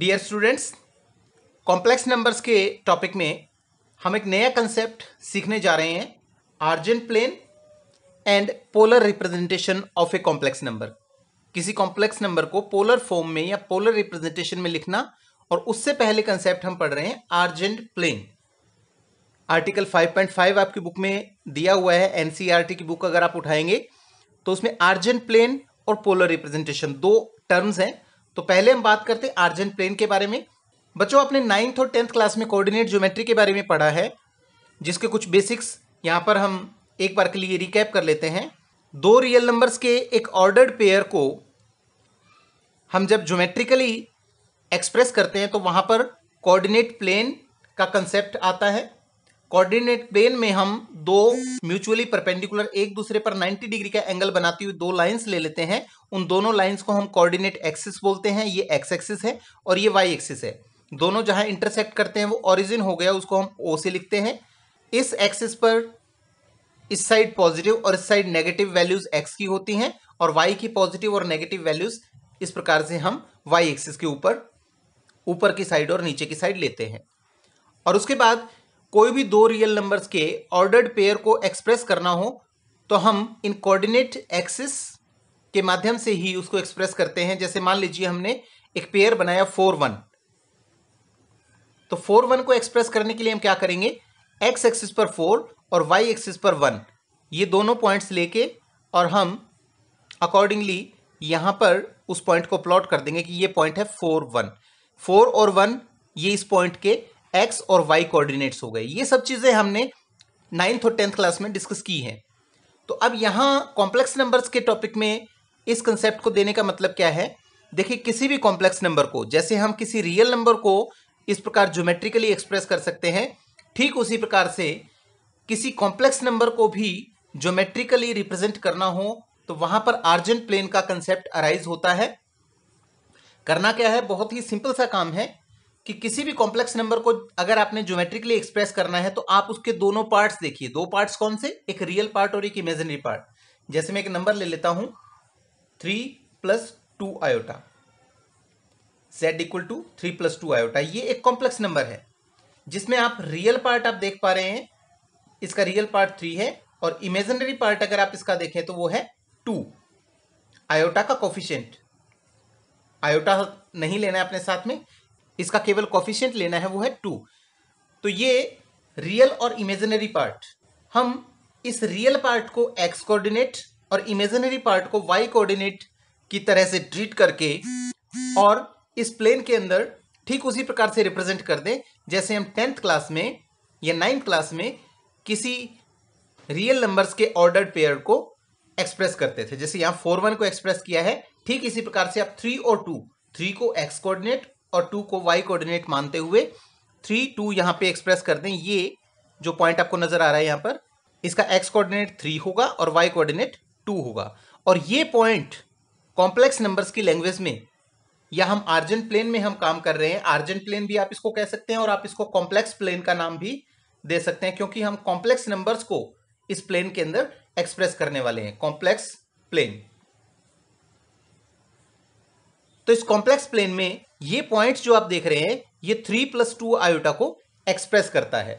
dear students complex numbers के topic में हम एक नया कंसेप्ट सीखने जा रहे हैं Argand plane and polar representation of a complex number किसी कॉम्प्लेक्स नंबर को पोलर फॉर्म में या पोलर रिप्रेजेंटेशन में लिखना और उससे पहले कंसेप्ट हम पढ़ रहे हैं आर्जेंट प्लेन आर्टिकल 5.5 आपकी बुक में दिया हुआ है एनसीईआरटी e की बुक अगर आप उठाएंगे तो उसमें आर्जेंट प्लेन और पोलर रिप्रेजेंटेशन दो टर्म्स हैं तो पहले हम बात करते हैं आर्जेंट प्लेन के बारे में बच्चों आपने नाइन्थ और टेंथ क्लास में कोऑर्डिनेट ज्योमेट्री के बारे में पढ़ा है जिसके कुछ बेसिक्स यहाँ पर हम एक बार के लिए रिकैप कर लेते हैं दो रियल नंबर्स के एक ऑर्डर्ड पेयर को हम जब ज्योमेट्रिकली एक्सप्रेस करते हैं तो वहाँ पर कोऑर्डिनेट प्लेन का कंसेप्ट आता है कोऑर्डिनेट प्लेन में हम दो म्यूचुअली परपेंडिकुलर एक दूसरे पर 90 डिग्री का एंगल बनाती हुई दो लाइंस ले लेते हैं उन दोनों लाइंस को हम कोऑर्डिनेट एक्सिस बोलते हैं ये एक्स एक्सिस है और ये वाई एक्सिस है दोनों जहां इंटरसेक्ट करते हैं वो ओरिजिन हो गया उसको हम ओ से लिखते हैं इस एक्सिस पर इस साइड पॉजिटिव और इस साइड नेगेटिव वैल्यूज एक्स की होती हैं और वाई की पॉजिटिव और नेगेटिव वैल्यूज इस प्रकार से हम वाई एक्सिस के ऊपर ऊपर की साइड और नीचे की साइड लेते हैं और उसके बाद कोई भी दो रियल नंबर्स के ऑर्डर्ड पेयर को एक्सप्रेस करना हो तो हम इन कोऑर्डिनेट एक्सिस के माध्यम से ही उसको एक्सप्रेस करते हैं जैसे मान लीजिए हमने एक पेयर बनाया फोर वन तो फोर वन को एक्सप्रेस करने के लिए हम क्या करेंगे एक्स एक्सिस पर फोर और वाई एक्सिस पर वन ये दोनों पॉइंट्स लेके और हम अकॉर्डिंगली यहाँ पर उस पॉइंट को प्लॉट कर देंगे कि ये पॉइंट है फोर वन फोर और वन ये इस पॉइंट के एक्स और वाई कोऑर्डिनेट्स हो गए ये सब चीज़ें हमने नाइन्थ और टेंथ क्लास में डिस्कस की हैं तो अब यहाँ कॉम्प्लेक्स नंबर्स के टॉपिक में इस कंसेप्ट को देने का मतलब क्या है देखिए किसी भी कॉम्प्लेक्स नंबर को जैसे हम किसी रियल नंबर को इस प्रकार ज्योमेट्रिकली एक्सप्रेस कर सकते हैं ठीक उसी प्रकार से किसी कॉम्प्लेक्स नंबर को भी ज्योमेट्रिकली रिप्रेजेंट करना हो तो वहां पर आर्जेंट प्लेन का कंसेप्ट अराइज होता है करना क्या है बहुत ही सिंपल सा काम है कि किसी भी कॉम्प्लेक्स नंबर को अगर आपने ज्योमेट्रिकली एक्सप्रेस करना है तो आप उसके दोनों पार्ट्स देखिए दो पार्ट्स कौन से एक रियल पार्ट और एक इमेजिनरी पार्ट जैसे मैं एक नंबर ले लेता हूं three plus two iota Z equal to three plus two iota ये एक कॉम्प्लेक्स नंबर है जिसमें आप रियल पार्ट आप देख पा रहे हैं इसका रियल पार्ट थ्री है और इमेजिनरी पार्ट अगर आप इसका देखें तो वो है टू आयोटा का कोफिशेंट आयोटा नहीं लेना है अपने साथ में इसका केवल कॉफिशियंट लेना है वो है टू तो ये रियल और इमेजिनरी पार्ट हम इस रियल पार्ट को एक्स कोऑर्डिनेट और इमेजिनरी पार्ट को वाई कोऑर्डिनेट की तरह से ट्रीट करके और इस प्लेन के अंदर ठीक उसी प्रकार से रिप्रेजेंट कर दें जैसे हम टेंथ क्लास में या नाइन्थ क्लास में किसी रियल नंबर्स के ऑर्डर्ड पेयर को एक्सप्रेस करते थे जैसे यहाँ फोर वन को एक्सप्रेस किया है ठीक इसी प्रकार से आप थ्री और टू थ्री को एक्स कोऑर्डिनेट और टू को वाई कोऑर्डिनेट मानते हुए थ्री टू यहाँ पे एक्सप्रेस कर दें ये जो पॉइंट आपको नजर आ रहा है यहाँ पर इसका एक्स कोऑर्डिनेट थ्री होगा और वाई कोऑर्डिनेट टू होगा और ये पॉइंट कॉम्प्लेक्स नंबर्स की लैंग्वेज में या हम आर्जेंट प्लेन में हम काम कर रहे हैं आर्जेंट प्लेन भी आप इसको कह सकते हैं और आप इसको कॉम्प्लेक्स प्लेन का नाम भी दे सकते हैं क्योंकि हम कॉम्प्लेक्स नंबर्स को इस प्लेन के अंदर एक्सप्रेस करने वाले हैं कॉम्प्लेक्स प्लेन तो इस कॉम्प्लेक्स प्लेन में ये पॉइंट्स जो आप देख रहे हैं ये थ्री प्लस टू आयोटा को एक्सप्रेस करता है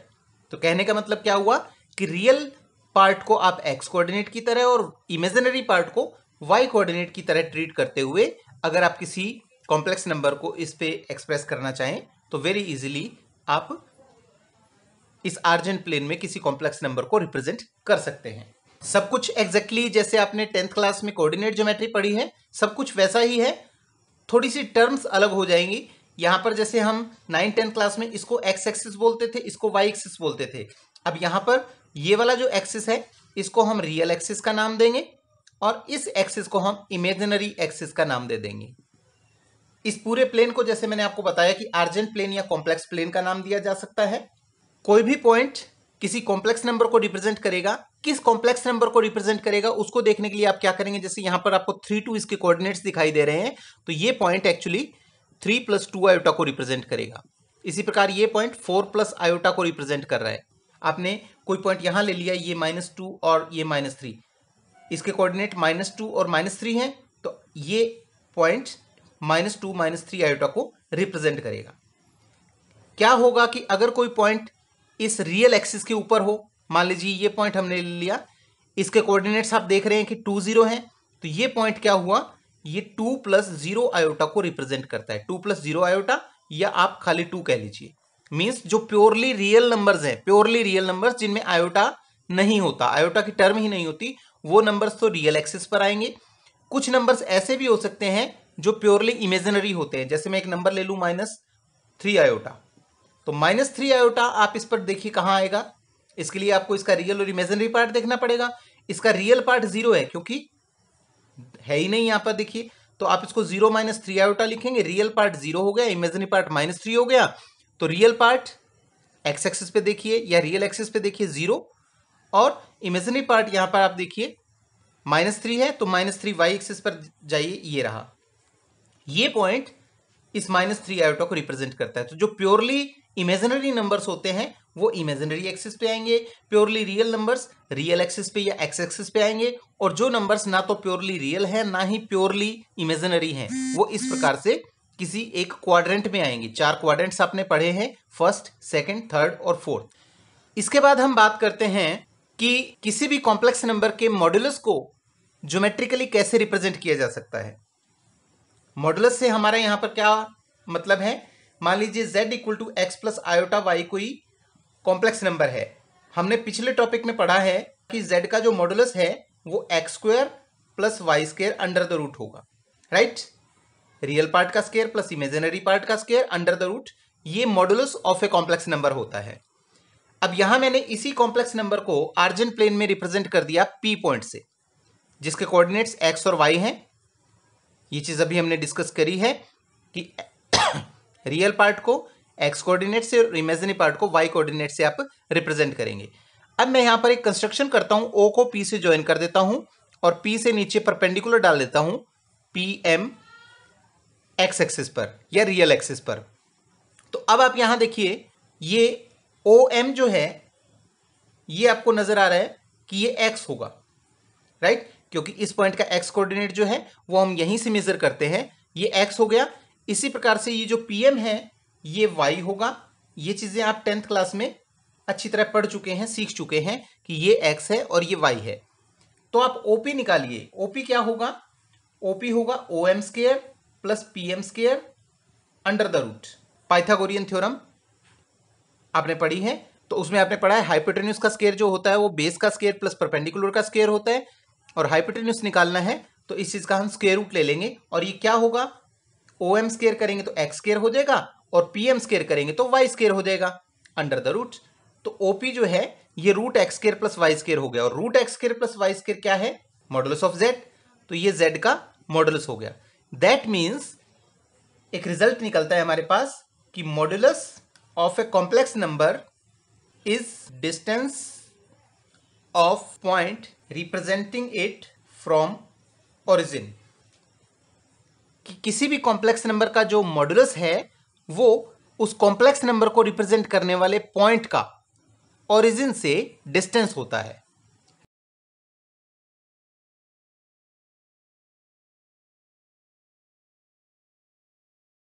तो कहने का मतलब क्या हुआ कि रियल पार्ट को आप एक्स कोऑर्डिनेट की तरह और इमेजिनरी पार्ट को वाई कोऑर्डिनेट की तरह ट्रीट करते हुए अगर आप किसी कॉम्प्लेक्स नंबर को इस पे एक्सप्रेस करना चाहें तो वेरी इजीली आप इस आर्जेंट प्लेन में किसी कॉम्प्लेक्स नंबर को रिप्रेजेंट कर सकते हैं सब कुछ एग्जैक्टली exactly जैसे आपने टेंथ क्लास में कोऑर्डिनेट ज्योमेट्री पढ़ी है सब कुछ वैसा ही है थोड़ी सी टर्म्स अलग हो जाएंगी यहाँ पर जैसे हम नाइन टेंथ क्लास में इसको एक्स एक्सिस बोलते थे इसको वाई एक्सिस बोलते थे अब यहाँ पर ये वाला जो एक्सिस है इसको हम रियल एक्सिस का नाम देंगे और इस एक्सिस को हम इमेजनरी एक्सिस का नाम दे देंगे इस पूरे प्लेन को जैसे मैंने आपको बताया कि आर्जेंट प्लेन या कॉम्प्लेक्स प्लेन का नाम दिया जा सकता है कोई भी पॉइंट किसी कॉम्प्लेक्स नंबर को रिप्रेजेंट करेगा किस कॉम्प्लेक्स नंबर को रिप्रेजेंट करेगा उसको देखने के लिए आप क्या करेंगे जैसे यहां पर आपको थ्री टू इसके कोऑर्डिनेट्स दिखाई दे रहे हैं तो ये point actually three plus two iota को रिप्रेजेंट करेगा इसी प्रकार ये पॉइंट फोर प्लस आयोटा को रिप्रेजेंट कर रहा है आपने कोई पॉइंट यहां ले लिया ये माइनस टू और ये माइनस थ्री इसके कोऑर्डिनेट माइनस टू और माइनस थ्री है तो ये point minus two minus three iota को रिप्रेजेंट करेगा क्या होगा कि अगर कोई पॉइंट इस रियल एक्सिस के ऊपर हो मान लीजिए ये पॉइंट हमने ले लिया इसके कोऑर्डिनेट्स आप देख रहे हैं कि टू जीरो है तो ये पॉइंट क्या हुआ ये टू प्लस जीरो आयोटा को रिप्रेजेंट करता है टू प्लस जीरो आयोटा या आप खाली टू कह लीजिए मीन्स जो प्योरली रियल नंबर्स हैं प्योरली रियल नंबर्स जिनमें आयोटा नहीं होता आयोटा की टर्म ही नहीं होती वो नंबर्स तो रियल एक्सिस पर आएंगे कुछ नंबर्स ऐसे भी हो सकते हैं जो प्योरली इमेजनरी होते हैं जैसे मैं एक नंबर ले लूँ माइनस थ्री आयोटा तो माइनस थ्री आयोटा आप इस पर देखिए कहाँ आएगा इसके लिए आपको इसका रियल और इमेजनरी पार्ट देखना पड़ेगा इसका रियल पार्ट जीरो है क्योंकि है ही नहीं यहां पर देखिए तो आप इसको जीरो माइनस थ्री आयोटा लिखेंगे रियल पार्ट जीरो हो गया इमेजनरी पार्ट माइनस थ्री हो गया तो रियल पार्ट एक्स एक्सिस पे देखिए या रियल एक्सिस पे देखिए जीरो और इमेजनरी पार्ट यहां पर आप देखिए माइनस थ्री है तो माइनस थ्री वाई एक्सिस पर जाइए ये रहा ये पॉइंट इस माइनस थ्री आयोटा को रिप्रेजेंट करता है तो जो प्योरली इमेजनरी नंबर्स होते हैं वो इमेजिनरी एक्सिस पे आएंगे purely real numbers real axis पे या एक्स एक्सिस पे आएंगे और जो नंबर्स ना तो प्योरली रियल हैं ना ही प्योरली इमेजिनरी हैं वो इस प्रकार से किसी एक क्वाड्रेंट में आएंगे चार क्वाड्रेंट्स आपने पढ़े हैं फर्स्ट सेकंड थर्ड और फोर्थ इसके बाद हम बात करते हैं कि किसी भी कॉम्प्लेक्स नंबर के मॉड्यूल्स को ज्योमेट्रिकली कैसे रिप्रेजेंट किया जा सकता है मॉडुलस से हमारा यहां पर क्या मतलब है मान लीजिए z equal to X plus iota Y कोई कॉम्प्लेक्स नंबर है हमने पिछले टॉपिक में पढ़ा है कि z का जो मॉडुलस है वो X square plus Y square under the root होगा राइट रियल पार्ट का स्केयर प्लस इमेजिनरी पार्ट का स्केयर अंडर द रूट ये modulus of a complex number होता है अब यहां मैंने इसी कॉम्प्लेक्स नंबर को आर्जन प्लेन में रिप्रेजेंट कर दिया पी पॉइंट से जिसके कोऑर्डिनेट्स एक्स और वाई हैं ये चीज अभी हमने डिस्कस करी है कि रियल पार्ट को एक्स कोऑर्डिनेट से और इमेजनरी पार्ट को वाई कोऑर्डिनेट से आप रिप्रेजेंट करेंगे अब मैं यहाँ पर एक कंस्ट्रक्शन करता हूँ ओ को पी से ज्वाइन कर देता हूँ और पी से नीचे परपेंडिकुलर डाल देता हूँ पी एम एक्स एक्सिस पर या रियल एक्सिस पर तो अब आप यहाँ देखिए ये ओ एम जो है ये आपको नजर आ रहा है कि ये एक्स होगा राइट क्योंकि इस पॉइंट का एक्स कोऑर्डिनेट जो है वो हम यहीं से मेजर करते हैं ये एक्स हो गया इसी प्रकार से ये जो पीएम है ये वाई होगा ये चीज़ें आप टेंथ क्लास में अच्छी तरह पढ़ चुके हैं सीख चुके हैं कि ये एक्स है और ये वाई है तो आप ओपी निकालिए ओपी क्या होगा ओपी होगा O M square plus P M square under the root Pythagorean theorem आपने पढ़ी है तो उसमें आपने पढ़ा है हाइपोटेन्यूस का स्केयर जो होता है वो बेस का स्केयर प्लस परपेंडिकुलर का स्केयर होता है और हाइपोटेन्यूस निकालना है तो इस चीज़ का हम स्केयर रूट ले लेंगे और ये क्या होगा ओ एम स्केयर करेंगे तो एक्स स्केयर हो जाएगा और पी एम स्केयर करेंगे तो वाई स्केयर हो जाएगा अंडर द रूट तो ओपी जो है ये root X square plus Y square हो गया और root X square plus Y square क्या है मॉडल्स ऑफ जेड तो ये जेड का मॉडल्स हो गया दैट मीन्स एक रिजल्ट निकलता है हमारे पास कि modulus of a complex number is distance of point representing it from origin कि किसी भी कॉम्प्लेक्स नंबर का जो मॉडुलस है वो उस कॉम्प्लेक्स नंबर को रिप्रेजेंट करने वाले पॉइंट का ओरिजिन से डिस्टेंस होता है